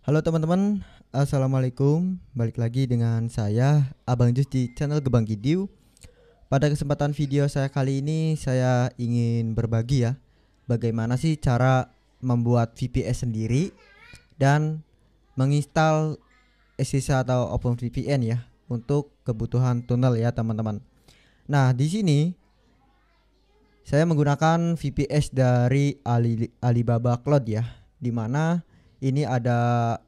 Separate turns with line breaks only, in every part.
Halo teman-teman, Assalamualaikum Balik lagi dengan saya, Abang Jus di channel Gebang Gidiu Pada kesempatan video saya kali ini, saya ingin berbagi ya Bagaimana sih cara membuat VPS sendiri Dan menginstal SSH atau OpenVPN ya Untuk kebutuhan tunnel ya teman-teman Nah di sini saya menggunakan VPS dari Ali, Alibaba Cloud ya, dimana ini ada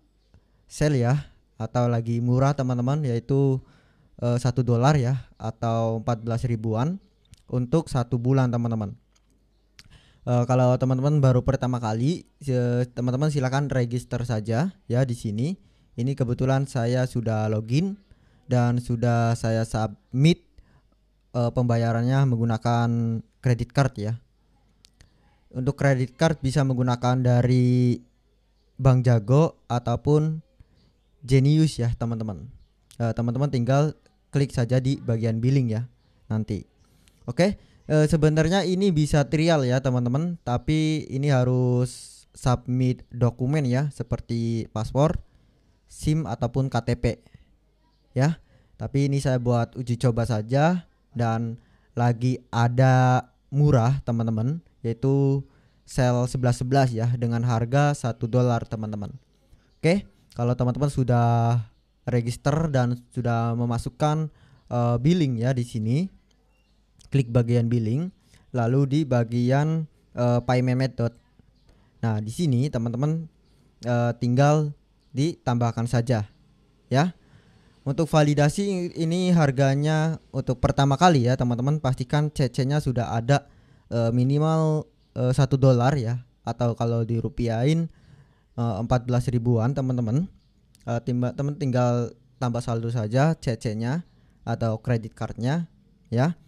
sel ya atau lagi murah teman-teman yaitu eh, satu dolar ya atau 14 ribuan untuk satu bulan teman-teman. Uh, kalau teman-teman baru pertama kali, teman-teman uh, silakan register saja ya di sini. Ini kebetulan saya sudah login dan sudah saya submit uh, pembayarannya menggunakan kredit card ya. Untuk kredit card bisa menggunakan dari Bank Jago ataupun Genius ya teman-teman. Uh, teman-teman tinggal klik saja di bagian billing ya nanti. Oke, okay? uh, eh, sebenarnya ini bisa trial ya teman-teman, tapi ini harus submit dokumen ya seperti paspor, SIM ataupun KTP. Ya. Tapi ini saya buat uji coba saja dan lagi ada murah teman-teman yaitu sel 1111 ya dengan harga 1 dolar teman-teman. Oke, kalau teman-teman sudah register dan sudah memasukkan uh, billing ya di sini. Klik bagian billing lalu di bagian uh, payment method. Nah, di sini teman-teman uh, tinggal ditambahkan saja ya. Untuk validasi ini harganya untuk pertama kali ya teman-teman pastikan CC-nya sudah ada e, minimal eh, satu dolar ya atau kalau dirupiahin eh, empat belas ribuan teman-teman. E, teman teman tinggal tambah saldo saja CC-nya atau kredit card-nya ya.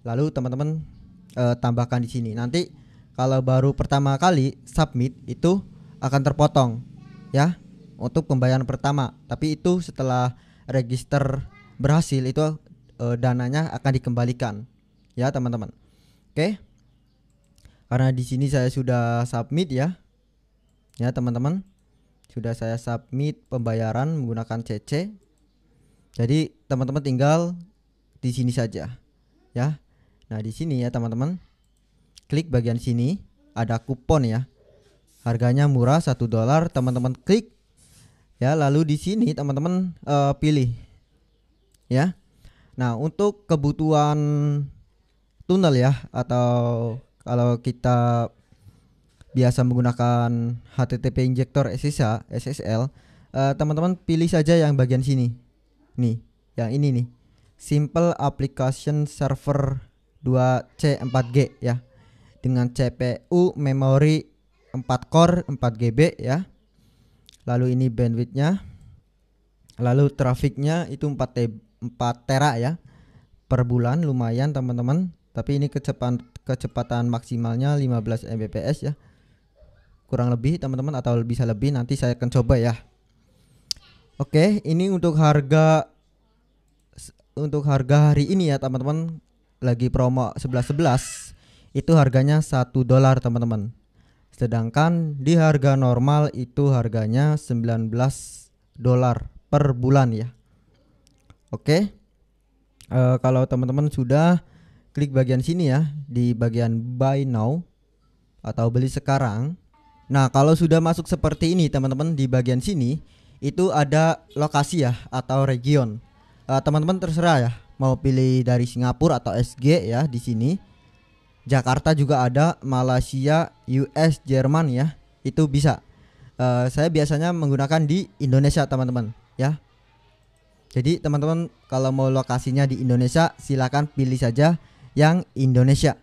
Lalu teman-teman e, tambahkan di sini. Nanti kalau baru pertama kali submit itu akan terpotong ya untuk pembayaran pertama. Tapi itu setelah register berhasil itu uh, dananya akan dikembalikan ya teman-teman. Oke. Karena di sini saya sudah submit ya. Ya teman-teman. Sudah saya submit pembayaran menggunakan CC. Jadi teman-teman tinggal di sini saja. Ya. Nah, di sini ya teman-teman. Klik bagian sini ada kupon ya. Harganya murah satu dolar, teman-teman klik Ya, lalu di sini teman-teman uh, pilih. Ya. Nah, untuk kebutuhan tunnel ya atau kalau kita biasa menggunakan HTTP injector SSA SSL, eh, teman-teman uh, teman -teman pilih saja yang bagian sini. Nih, yang ini nih. Simple Application Server 2C4G ya. Dengan CPU memory 4 core 4 GB ya lalu ini bandwidthnya lalu trafiknya itu 4 te 4 tera ya per bulan lumayan teman-teman tapi ini kecepatan kecepatan maksimalnya 15 Mbps ya kurang lebih teman-teman atau bisa lebih nanti saya akan coba ya Oke ini untuk harga untuk harga hari ini ya teman-teman lagi promo 11.11 11, itu harganya satu dolar teman-teman Sedangkan di harga normal itu harganya 19 dolar per bulan ya. Oke. E, kalau teman-teman sudah klik bagian sini ya di bagian buy now atau beli sekarang. Nah, kalau sudah masuk seperti ini teman-teman di bagian sini itu ada lokasi ya atau region. Eh, teman-teman terserah ya mau pilih dari Singapura atau SG ya di sini Jakarta juga ada, Malaysia, US, Jerman ya. Itu bisa. Uh, saya biasanya menggunakan di Indonesia, teman-teman, ya. Jadi, teman-teman kalau mau lokasinya di Indonesia, silakan pilih saja yang Indonesia.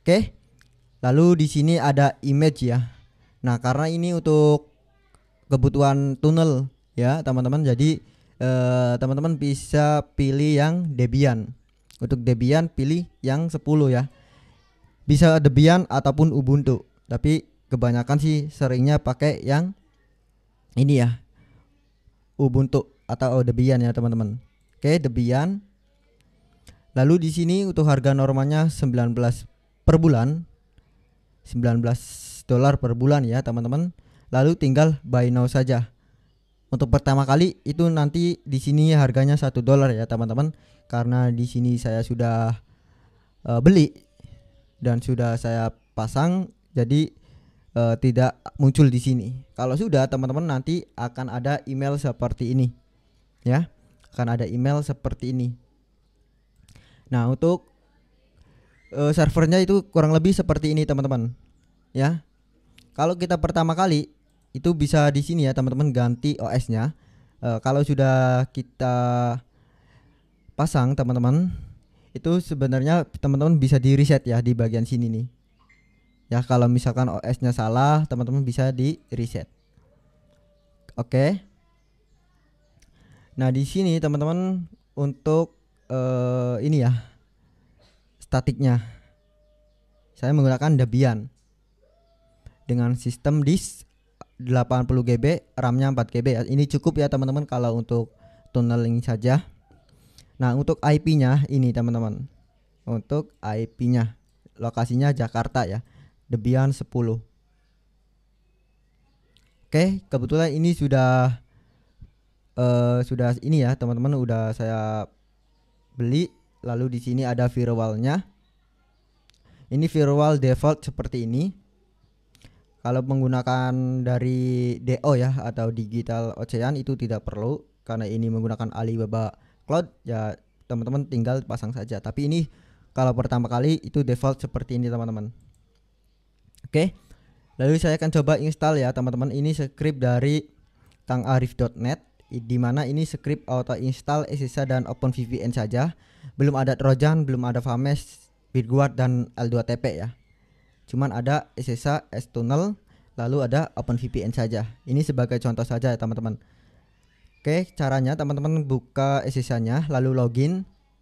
Oke. Lalu di sini ada image ya. Nah, karena ini untuk kebutuhan tunnel ya, teman-teman. Jadi, teman eh, teman-teman bisa pilih yang Debian. Untuk Debian pilih yang 10 ya bisa Debian ataupun Ubuntu tapi kebanyakan sih seringnya pakai yang ini ya Ubuntu atau Debian ya teman-teman oke Debian lalu di sini untuk harga normalnya 19 per bulan 19 dolar per bulan ya teman-teman lalu tinggal buy now saja untuk pertama kali itu nanti di sini harganya satu dolar ya teman-teman karena di sini saya sudah uh, beli dan sudah saya pasang jadi uh, tidak muncul di sini. Kalau sudah teman-teman nanti akan ada email seperti ini. Ya. Akan ada email seperti ini. Nah, untuk uh, servernya itu kurang lebih seperti ini, teman-teman. Ya. Kalau kita pertama kali itu bisa di sini ya, teman-teman ganti OS-nya. Uh, eh, kalau sudah kita pasang, teman-teman itu sebenarnya teman-teman bisa di reset ya di bagian sini nih. Ya kalau misalkan OS-nya salah, teman-teman bisa di reset. Oke. Okay. Nah, di sini teman-teman untuk uh, ini ya statiknya. Saya menggunakan Debian dengan sistem disk 80 GB, RAM-nya 4 GB. Ini cukup ya teman-teman kalau untuk tunneling saja. Nah, untuk IP-nya ini teman-teman. Untuk IP-nya lokasinya Jakarta ya. Debian 10. Oke, kebetulan ini sudah uh, sudah ini ya, teman-teman udah saya beli. Lalu di sini ada firewallnya. Ini firewall default seperti ini. Kalau menggunakan dari DO ya atau Digital Ocean itu tidak perlu karena ini menggunakan Alibaba cloud ya teman-teman tinggal pasang saja. Tapi ini kalau pertama kali itu default seperti ini teman-teman. Oke. Lalu saya akan coba install ya teman-teman. Ini script dari kangarif.net di mana ini script auto install SSH dan OpenVPN saja. Belum ada Trojan, belum ada Fames, Bitguard dan L2TP ya. Cuman ada SSH, S-Tunnel, lalu ada OpenVPN saja. Ini sebagai contoh saja ya teman-teman. Oke, caranya teman-teman buka SSH-nya lalu login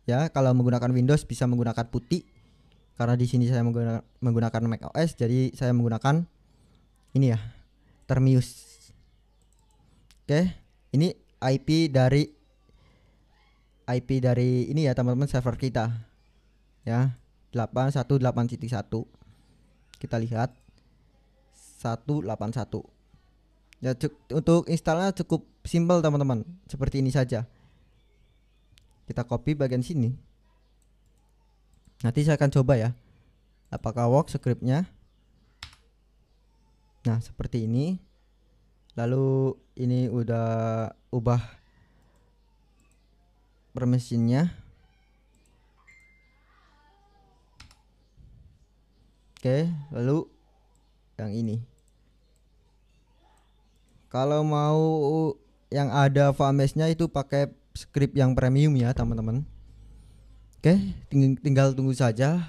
ya. Kalau menggunakan Windows bisa menggunakan putih. Karena di sini saya menggunakan Mac OS jadi saya menggunakan ini ya, Termius. Oke, ini IP dari IP dari ini ya teman-teman server kita. Ya, 818.1. Kita lihat 181 Ya untuk installnya cukup simple teman-teman, seperti ini saja. Kita copy bagian sini. Nanti saya akan coba ya. Apakah work scriptnya? Nah seperti ini. Lalu ini udah ubah permissionnya. Oke, lalu yang ini. Kalau mau yang ada famesnya itu pakai script yang premium ya teman-teman. Oke, ting tinggal tunggu saja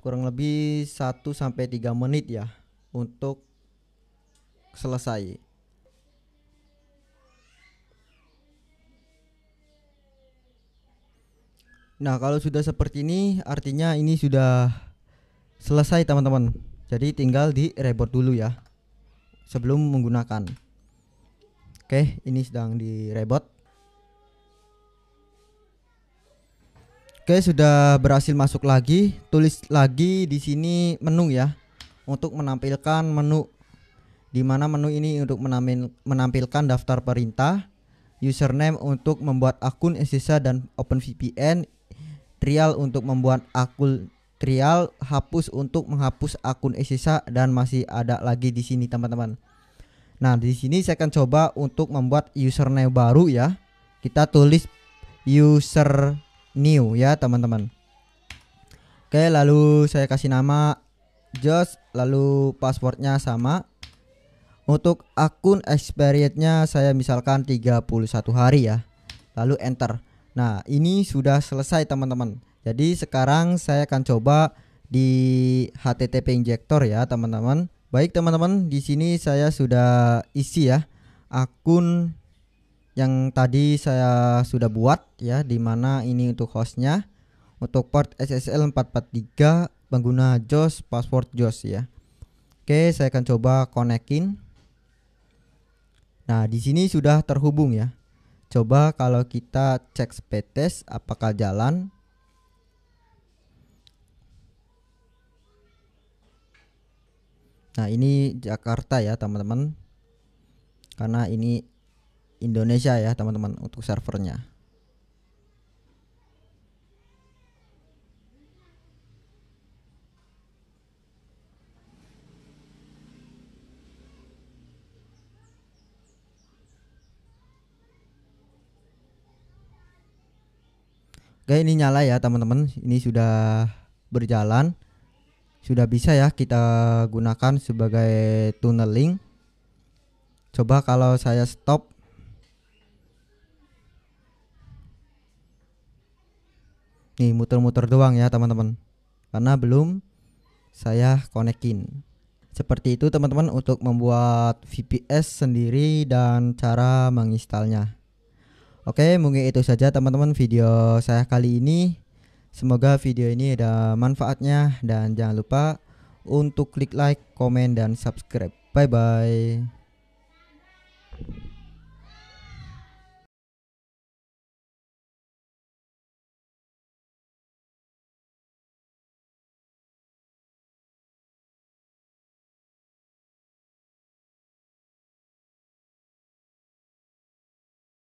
kurang lebih 1 sampai 3 menit ya untuk selesai. Nah, kalau sudah seperti ini artinya ini sudah selesai teman-teman. Jadi tinggal di reboot dulu ya sebelum menggunakan. Oke, ini sedang direbot. Oke, sudah berhasil masuk lagi. Tulis lagi di sini menu ya untuk menampilkan menu di mana menu ini untuk menampilkan daftar perintah, username untuk membuat akun SSH dan OpenVPN, trial untuk membuat akun trial hapus untuk menghapus akun SSH dan masih ada lagi di sini teman-teman. Nah, di sini saya akan coba untuk membuat username baru ya. Kita tulis user new ya, teman-teman. Oke, lalu saya kasih nama Josh, lalu passwordnya sama. Untuk akun expirednya saya misalkan 31 hari ya. Lalu enter. Nah, ini sudah selesai teman-teman. Jadi sekarang saya akan coba di HTTP injector ya teman-teman. Baik teman-teman, di sini saya sudah isi ya akun yang tadi saya sudah buat ya di mana ini untuk hostnya untuk port SSL 443 pengguna JOS password JOS ya Oke saya akan coba konekin nah di sini sudah terhubung ya coba kalau kita cek speed test apakah jalan Nah, ini Jakarta ya, teman-teman. Karena ini Indonesia ya, teman-teman, untuk servernya. Oke, ini nyala ya, teman-teman. Ini sudah berjalan sudah bisa ya kita gunakan sebagai tunneling coba kalau saya stop nih muter-muter doang ya teman-teman karena belum saya konekin seperti itu teman-teman untuk membuat VPS sendiri dan cara menginstalnya oke mungkin itu saja teman-teman video saya kali ini Semoga video ini ada manfaatnya dan jangan lupa untuk klik like, komen, dan subscribe. Bye bye.